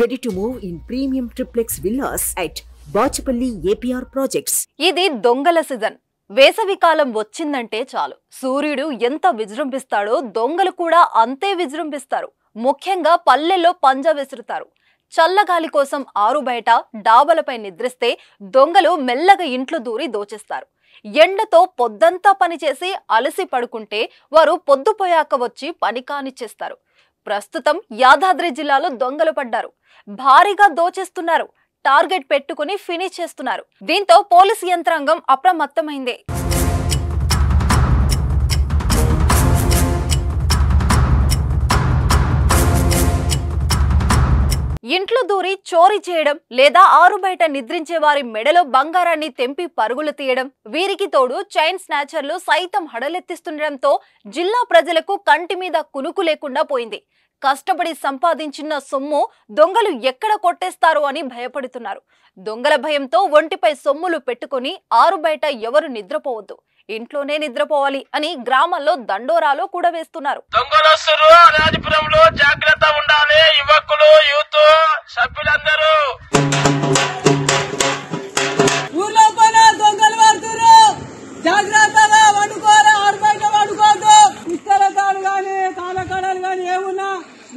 ready to move in premium triplex villas at Bachupally APR projects ఇది దొంగల season వేసవి కాలం వచ్చిందంటే చాలు సూర్యుడు ఎంత విజృంభిస్తాడో దొంగలు కూడా అంతే విజృంభిస్తారు ముఖ్యంగా పల్లెల్లో పంజా విసురుతారు చల్లగాలి కోసం ఆరు బయట డాబలపై నిద్రిస్తే దొంగలు మెల్లగా ఇంట్లో దూరి దోచేస్తారు ఎండతో పొద్దంతా పనిచేసి అలసి పడుకుంటే వారు పొద్దుపోయాక వచ్చి పని కానిచ్చేస్తారు ప్రస్తుతం యాదాద్రి జిల్లాలో దొంగలు పడ్డారు భారీగా దోచేస్తున్నారు టార్గెట్ పెట్టుకుని ఫినిష్ చేస్తున్నారు దీంతో పోలీసు యంత్రాంగం అప్రమత్తమైంది దూరి చోరీ చేయడం లేదా ఆరు బయట నిద్రించే వారి మెడలో బంగారాన్ని తెంపి పరుగులు తీయడం వీరికి తోడు చైన్ స్నాచర్లు సైతం హడలెత్తిస్తుండటంతో జిల్లా ప్రజలకు కంటి మీద కునుకు లేకుండా పోయింది కష్టపడి సంపాదించిన సొమ్ము దొంగలు ఎక్కడ కొట్టేస్తారు అని భయపడుతున్నారు దొంగల భయంతో ఒంటిపై సొమ్ములు పెట్టుకుని ఆరు బయట ఎవరు నిద్రపోవద్దు ఇంట్లోనే నిద్రపోవాలి అని గ్రామంలో దండోరాలో కూడా వేస్తున్నారు దొంగలు జాగ్రత్త ఉండాలి యువకులు యూత్ సభ్యులందరూ దొంగలు పడుతున్నారు జాగ్రత్తగా ఏమున్నా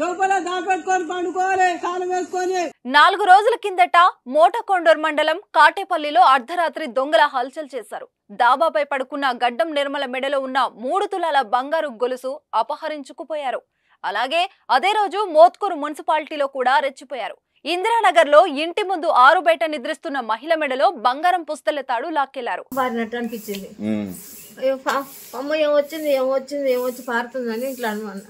లోపల దాపెట్టుకొని పండుకోవాలి వేసుకొని నాలుగు రోజుల కిందట మోటకొండూర్ మండలం కాటేపల్లిలో అర్ధరాత్రి దొంగల హల్చల్ చేశారు దాబాపై పడుకున్న గడ్డం నిర్మల మెడలో ఉన్న మూడు తులాల బంగారు గొలుసు అపహరించుకుపోయారు అలాగే అదే రోజు మోత్కూరు మున్సిపాలిటీలో కూడా రెచ్చిపోయారు ఇందిరానగర్ లో ఇంటి ముందు ఆరు బయట నిద్రిస్తున్న మహిళ మెడలో బంగారం పుస్తల తాడు లాక్కెళ్లారు పారినట్టు అనిపించింది అమ్మ ఏమొచ్చింది ఏమొచ్చింది ఏమొచ్చి పారుతుంది అని ఇట్లా అనుకున్నా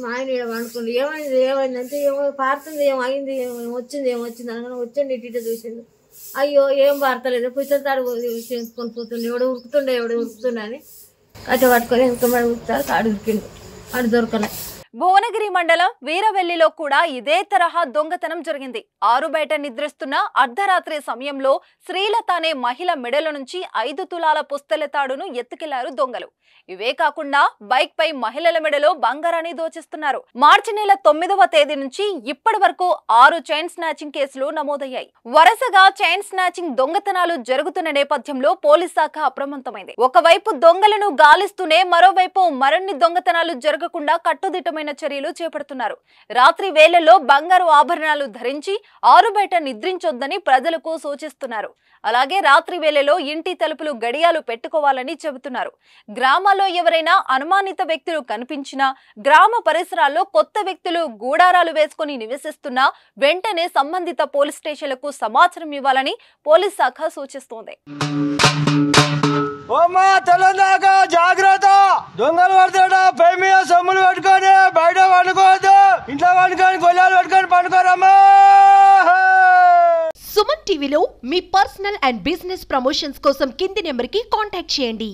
మా ఆయన ఏమనుకుంది ఏమైంది ఏమైంది అంటే ఏమో పారుతుంది ఏమైంది ఏమొచ్చింది ఏమొచ్చింది అనుకుని వచ్చింది ఇటు చూసింది అయ్యో ఏం పారతలేదు పుస్తల తాడు చేసుకొని పోతుండే ఎవడు ఉరుకుతుండే ఎవడు ఉరుకుతుండే అని కట్ట పట్టుకొని ఇంకా మరి ఉరుకుతారు తాడు ఉరికిండు అటు దొరకలేదు భువనగిరి మండలం వీరవెల్లిలో కూడా ఇదే తరహా దొంగతనం జరిగింది ఆరు బయట నిద్రిస్తున్న అర్ధరాత్రి సమయంలో శ్రీలత అనే మహిళ మెడల నుంచి ఐదు తులాల పుస్తల తాడును ఎత్తుకెళ్లారు దొంగలు ఇవే కాకుండా బైక్ పై మహిళల మెడలో బంగారాన్ని దోచిస్తున్నారు మార్చి నెల తొమ్మిదవ తేదీ నుంచి ఇప్పటి వరకు ఆరు చైన్ స్నాచింగ్ కేసులు నమోదయ్యాయి వరుసగా చైన్ స్నాచింగ్ దొంగతనాలు జరుగుతున్న నేపథ్యంలో పోలీస్ శాఖ అప్రమత్తమైంది ఒకవైపు దొంగలను గాలిస్తూనే మరోవైపు మరిన్ని దొంగతనాలు జరగకుండా కట్టుదిట్టమైన కఠినమైన చర్యలు చేపడుతున్నారు రాత్రి వేళల్లో బంగారు ఆభరణాలు ధరించి ఆరు బయట నిద్రించొద్దని ప్రజలకు సూచిస్తున్నారు అలాగే రాత్రి వేళలో ఇంటి తలుపులు గడియాలు పెట్టుకోవాలని చెబుతున్నారు గ్రామాల్లో ఎవరైనా అనుమానిత వ్యక్తులు కనిపించినా గ్రామ పరిసరాల్లో కొత్త వ్యక్తులు గూడారాలు వేసుకుని నివసిస్తున్నా వెంటనే సంబంధిత పోలీస్ స్టేషన్లకు సమాచారం ఇవ్వాలని పోలీస్ శాఖ సూచిస్తోంది జాగ్రత్త దొంగలు పడతాడా సొమ్ములు పట్టుకొని పండుకొని గొల్లాలు సుమన్ టీవీలో మీ పర్సనల్ అండ్ బిజినెస్ ప్రమోషన్స్ కోసం కింది నెంబర్కి కాంటాక్ట్ చేయండి